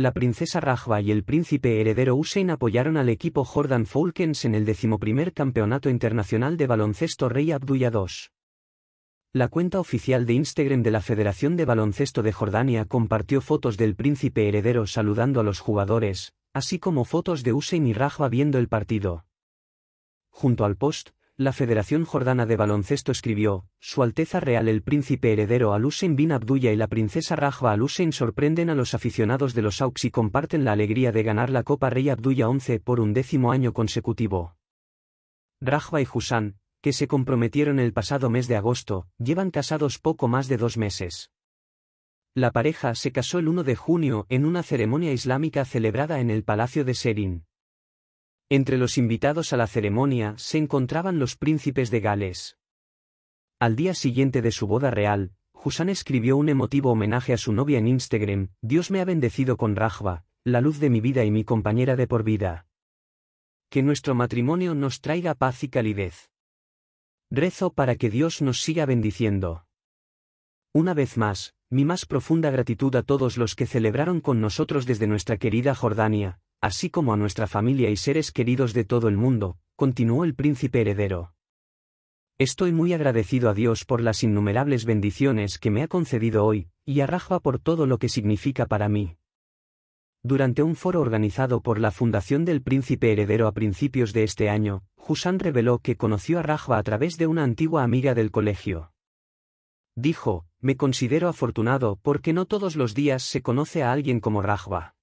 la princesa Rajwa y el príncipe heredero Hussein apoyaron al equipo Jordan Falcons en el decimoprimer Campeonato Internacional de Baloncesto Rey Abdullah II. La cuenta oficial de Instagram de la Federación de Baloncesto de Jordania compartió fotos del príncipe heredero saludando a los jugadores, así como fotos de Hussein y Rajwa viendo el partido. Junto al post, la Federación Jordana de Baloncesto escribió, Su Alteza Real el Príncipe Heredero Al-Hussein bin Abdullah y la Princesa Rajwa Al-Hussein sorprenden a los aficionados de los AUX y comparten la alegría de ganar la Copa Rey Abdullah 11 por un décimo año consecutivo. Rajwa y Husan, que se comprometieron el pasado mes de agosto, llevan casados poco más de dos meses. La pareja se casó el 1 de junio en una ceremonia islámica celebrada en el Palacio de Serin. Entre los invitados a la ceremonia se encontraban los príncipes de Gales. Al día siguiente de su boda real, Husan escribió un emotivo homenaje a su novia en Instagram, Dios me ha bendecido con Rajva, la luz de mi vida y mi compañera de por vida. Que nuestro matrimonio nos traiga paz y calidez. Rezo para que Dios nos siga bendiciendo. Una vez más, mi más profunda gratitud a todos los que celebraron con nosotros desde nuestra querida Jordania, así como a nuestra familia y seres queridos de todo el mundo, continuó el príncipe heredero. Estoy muy agradecido a Dios por las innumerables bendiciones que me ha concedido hoy, y a Rajwa por todo lo que significa para mí. Durante un foro organizado por la Fundación del Príncipe Heredero a principios de este año, Husan reveló que conoció a Rajwa a través de una antigua amiga del colegio. Dijo, me considero afortunado porque no todos los días se conoce a alguien como Rajwa.